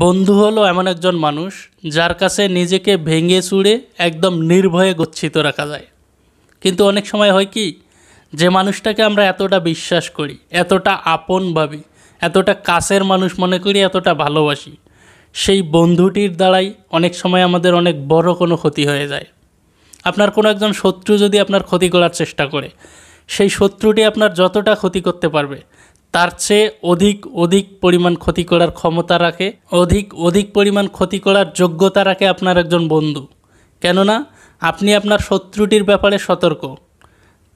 বন্ধু হলো এমন একজন মানুষ যার কাছে নিজেকে ভেঙে চুড়ে একদম নির্ভয়ে গচ্ছিত রাখা যায় কিন্তু অনেক সময় হয় কি যে মানুষটাকে আমরা এতটা বিশ্বাস করি এতটা আপন ভাবি এতটা কাছের মানুষ মনে করি এতটা ভালোবাসি সেই বন্ধুটির দ্বারাই অনেক সময় আমাদের অনেক বড় কোনো ক্ষতি হয়ে যায় আপনার কোনো একজন শত্রু যদি আপনার ক্ষতি করার চেষ্টা করে সেই শত্রুটি আপনার যতটা ক্ষতি করতে পারবে তার চেয়ে অধিক অধিক পরিমাণ ক্ষতি করার ক্ষমতা রাখে অধিক অধিক পরিমাণ ক্ষতি করার যোগ্যতা রাখে আপনার একজন বন্ধু কেননা আপনি আপনার শত্রুটির ব্যাপারে সতর্ক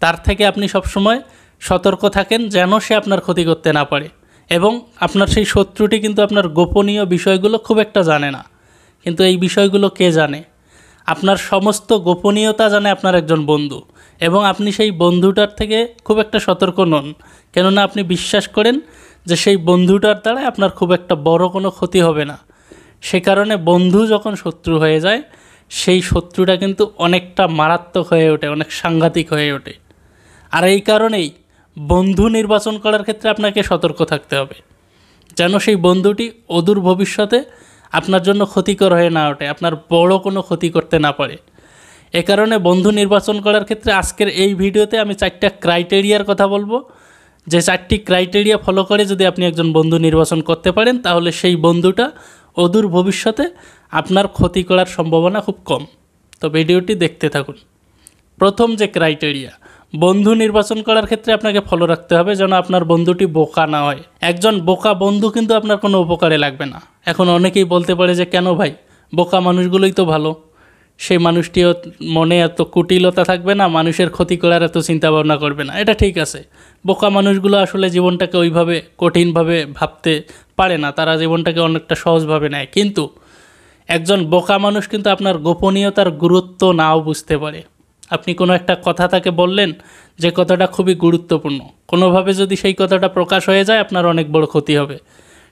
তার থেকে আপনি সবসময় সতর্ক থাকেন যেন সে আপনার ক্ষতি করতে না পারে এবং আপনার সেই শত্রুটি কিন্তু আপনার গোপনীয় বিষয়গুলো খুব একটা জানে না কিন্তু এই বিষয়গুলো কে জানে আপনার সমস্ত গোপনীয়তা জানে আপনার একজন বন্ধু এবং আপনি সেই বন্ধুটার থেকে খুব একটা সতর্ক নন কেননা আপনি বিশ্বাস করেন যে সেই বন্ধুটার দ্বারা আপনার খুব একটা বড় কোনো ক্ষতি হবে না সে কারণে বন্ধু যখন শত্রু হয়ে যায় সেই শত্রুটা কিন্তু অনেকটা মারাত্মক হয়ে ওঠে অনেক সাংঘাতিক হয়ে ওঠে আর এই কারণেই বন্ধু নির্বাচন করার ক্ষেত্রে আপনাকে সতর্ক থাকতে হবে যেন সেই বন্ধুটি অদূর ভবিষ্যতে আপনার জন্য ক্ষতিকর হয়ে না ওঠে আপনার বড় কোনো ক্ষতি করতে না পারে এ কারণে বন্ধু নির্বাচন করার ক্ষেত্রে আজকের এই ভিডিওতে আমি চারটা ক্রাইটেরিয়ার কথা বলবো যে চারটি ক্রাইটেরিয়া ফলো করে যদি আপনি একজন বন্ধু নির্বাচন করতে পারেন তাহলে সেই বন্ধুটা অদূর ভবিষ্যতে আপনার ক্ষতি করার সম্ভাবনা খুব কম তো ভিডিওটি দেখতে থাকুন প্রথম যে ক্রাইটেরিয়া বন্ধু নির্বাচন করার ক্ষেত্রে আপনাকে ফলো রাখতে হবে যেন আপনার বন্ধুটি বোকা না হয় একজন বোকা বন্ধু কিন্তু আপনার কোনো উপকারে লাগবে না এখন অনেকেই বলতে পারে যে কেন ভাই বোকা মানুষগুলোই তো ভালো সেই মানুষটিও মনে এত কুটিলতা থাকবে না মানুষের ক্ষতি করার এত চিন্তা ভাবনা করবে না এটা ঠিক আছে বোকা মানুষগুলো আসলে জীবনটাকে ওইভাবে কঠিনভাবে ভাবতে পারে না তারা জীবনটাকে অনেকটা সহজভাবে নেয় কিন্তু একজন বোকা মানুষ কিন্তু আপনার গোপনীয়তার গুরুত্ব নাও বুঝতে পারে আপনি কোনো একটা কথা তাকে বললেন যে কথাটা খুবই গুরুত্বপূর্ণ কোনোভাবে যদি সেই কথাটা প্রকাশ হয়ে যায় আপনার অনেক বড় ক্ষতি হবে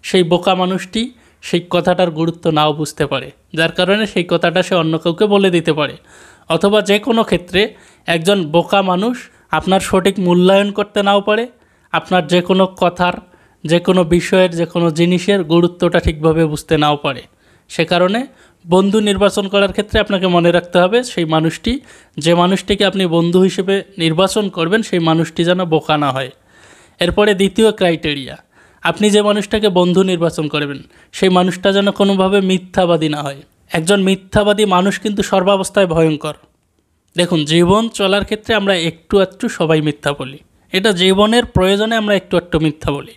সেই বোকা মানুষটি সেই কথাটার গুরুত্ব নাও বুঝতে পারে যার কারণে সেই কথাটা সে অন্য কাউকে বলে দিতে পারে অথবা যে কোনো ক্ষেত্রে একজন বোকা মানুষ আপনার সঠিক মূল্যায়ন করতে নাও পারে আপনার যে কোনো কথার যে কোনো বিষয়ের যে কোনো জিনিসের গুরুত্বটা ঠিকভাবে বুঝতে নাও পারে সে কারণে বন্ধু নির্বাচন করার ক্ষেত্রে আপনাকে মনে রাখতে হবে সেই মানুষটি যে মানুষটিকে আপনি বন্ধু হিসেবে নির্বাচন করবেন সেই মানুষটি যেন বোকা না হয় এরপরে দ্বিতীয় ক্রাইটেরিয়া আপনি যে মানুষটাকে বন্ধু নির্বাচন করবেন সেই মানুষটা যেন কোনোভাবে মিথ্যাবাদী না হয় একজন মিথ্যাবাদী মানুষ কিন্তু সর্বাবস্থায় ভয়ঙ্কর দেখুন জীবন চলার ক্ষেত্রে আমরা একটু আধটু সবাই মিথ্যা বলি এটা জীবনের প্রয়োজনে আমরা একটু আধটু মিথ্যা বলি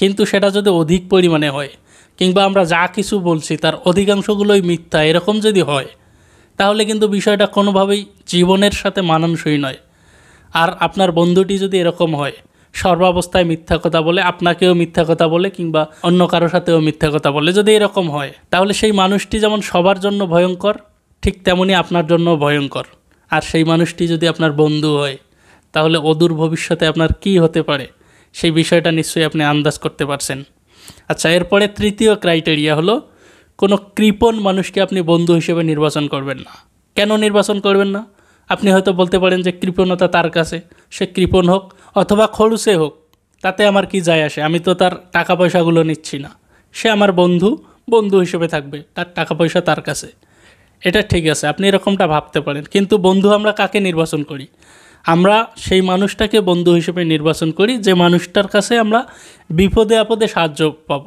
কিন্তু সেটা যদি অধিক পরিমাণে হয় কিংবা আমরা যা কিছু বলছি তার অধিকাংশগুলোই মিথ্যা এরকম যদি হয় তাহলে কিন্তু বিষয়টা কোনোভাবেই জীবনের সাথে মানানসই নয় আর আপনার বন্ধুটি যদি এরকম হয় সর্বাবস্থায় মিথ্যা কথা বলে আপনাকেও মিথ্যা কথা বলে কিংবা অন্য কারো সাথেও মিথ্যা কথা বলে যদি এরকম হয় তাহলে সেই মানুষটি যেমন সবার জন্য ভয়ঙ্কর ঠিক তেমনই আপনার জন্য ভয়ঙ্কর আর সেই মানুষটি যদি আপনার বন্ধু হয় তাহলে অদূর ভবিষ্যতে আপনার কি হতে পারে সেই বিষয়টা নিশ্চয়ই আপনি আন্দাজ করতে পারছেন আচ্ছা এরপরে তৃতীয় ক্রাইটেরিয়া হলো কোনো কৃপণ মানুষকে আপনি বন্ধু হিসেবে নির্বাচন করবেন না কেন নির্বাচন করবেন না আপনি হয়তো বলতে পারেন যে কৃপণতা তার কাছে সে কৃপণ হোক অথবা খরুসে হোক তাতে আমার কি যায় আসে আমি তো তার টাকা পয়সাগুলো নিচ্ছি না সে আমার বন্ধু বন্ধু হিসেবে থাকবে তার টাকা পয়সা তার কাছে এটা ঠিক আছে আপনি এরকমটা ভাবতে পারেন কিন্তু বন্ধু আমরা কাকে নির্বাচন করি আমরা সেই মানুষটাকে বন্ধু হিসেবে নির্বাচন করি যে মানুষটার কাছে আমরা বিপদে আপদে সাহায্য পাব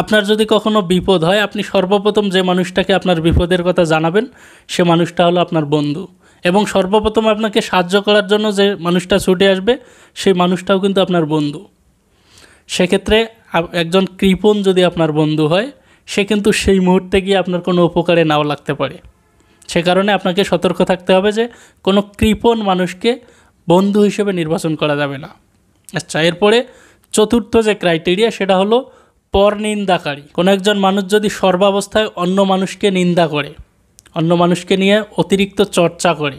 আপনার যদি কখনো বিপদ হয় আপনি সর্বপ্রথম যে মানুষটাকে আপনার বিপদের কথা জানাবেন সে মানুষটা হলো আপনার বন্ধু এবং সর্বপ্রথম আপনাকে সাহায্য করার জন্য যে মানুষটা ছুটে আসবে সেই মানুষটাও কিন্তু আপনার বন্ধু সেক্ষেত্রে একজন কৃপণ যদি আপনার বন্ধু হয় সে কিন্তু সেই মুহূর্তে গিয়ে আপনার কোনো উপকারে নাও লাগতে পারে সে কারণে আপনাকে সতর্ক থাকতে হবে যে কোনো কৃপণ মানুষকে বন্ধু হিসেবে নির্বাচন করা যাবে না আচ্ছা এরপরে চতুর্থ যে ক্রাইটেরিয়া সেটা হলো পরনিন্দাকারী কোনো একজন মানুষ যদি সর্বাবস্থায় অন্য মানুষকে নিন্দা করে অন্য মানুষকে নিয়ে অতিরিক্ত চর্চা করে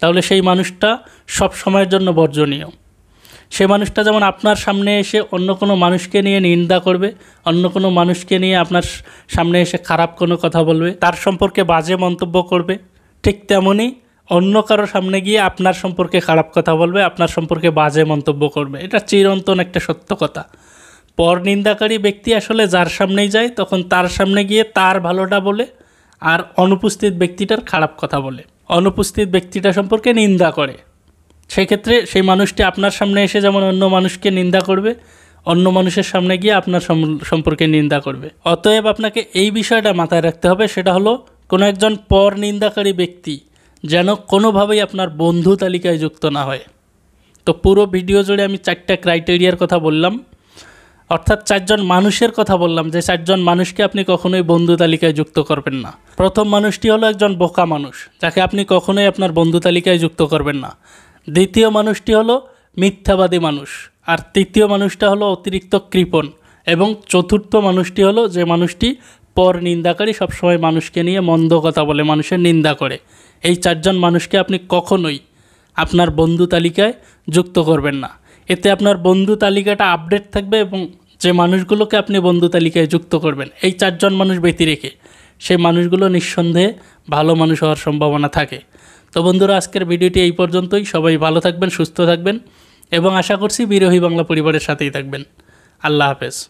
তাহলে সেই মানুষটা সব সময়ের জন্য বর্জনীয় সে মানুষটা যেমন আপনার সামনে এসে অন্য কোনো মানুষকে নিয়ে নিন্দা করবে অন্য কোনো মানুষকে নিয়ে আপনার সামনে এসে খারাপ কোনো কথা বলবে তার সম্পর্কে বাজে মন্তব্য করবে ঠিক তেমনই অন্য কারো সামনে গিয়ে আপনার সম্পর্কে খারাপ কথা বলবে আপনার সম্পর্কে বাজে মন্তব্য করবে এটা চিরন্তন একটা সত্য কথা পর নিন্দাকারী ব্যক্তি আসলে যার সামনেই যায় তখন তার সামনে গিয়ে তার ভালোটা বলে আর অনুপস্থিত ব্যক্তিটার খারাপ কথা বলে অনুপস্থিত ব্যক্তিটা সম্পর্কে নিন্দা করে সেক্ষেত্রে সেই মানুষটি আপনার সামনে এসে যেমন অন্য মানুষকে নিন্দা করবে অন্য মানুষের সামনে গিয়ে আপনার সম্পর্কে নিন্দা করবে অতএব আপনাকে এই বিষয়টা মাথায় রাখতে হবে সেটা হলো কোনো একজন পর নিন্দাকারী ব্যক্তি যেন কোনোভাবেই আপনার বন্ধু তালিকায় যুক্ত না হয় তো পুরো ভিডিও জুড়ে আমি চারটা ক্রাইটেরিয়ার কথা বললাম অর্থাৎ চারজন মানুষের কথা বললাম যে চারজন মানুষকে আপনি কখনোই বন্ধু তালিকায় যুক্ত করবেন না প্রথম মানুষটি হলো একজন বোকা মানুষ যাকে আপনি কখনোই আপনার বন্ধু তালিকায় যুক্ত করবেন না দ্বিতীয় মানুষটি হলো মিথ্যাবাদী মানুষ আর তৃতীয় মানুষটা হলো অতিরিক্ত কৃপণ এবং চতুর্থ মানুষটি হলো যে মানুষটি পর নিন্দাকারী সবসময় মানুষকে নিয়ে মন্দ কথা বলে মানুষের নিন্দা করে এই চারজন মানুষকে আপনি কখনোই আপনার বন্ধু তালিকায় যুক্ত করবেন না এতে আপনার বন্ধু তালিকাটা আপডেট থাকবে এবং যে মানুষগুলোকে আপনি বন্ধু তালিকায় যুক্ত করবেন এই চারজন মানুষ ব্যতি রেখে সেই মানুষগুলো নিঃসন্দেহে ভালো মানুষ হওয়ার সম্ভাবনা থাকে তো বন্ধুরা আজকের ভিডিওটি এই পর্যন্তই সবাই ভালো থাকবেন সুস্থ থাকবেন এবং আশা করছি বিরোহী বাংলা পরিবারের সাথেই থাকবেন আল্লাহ হাফেজ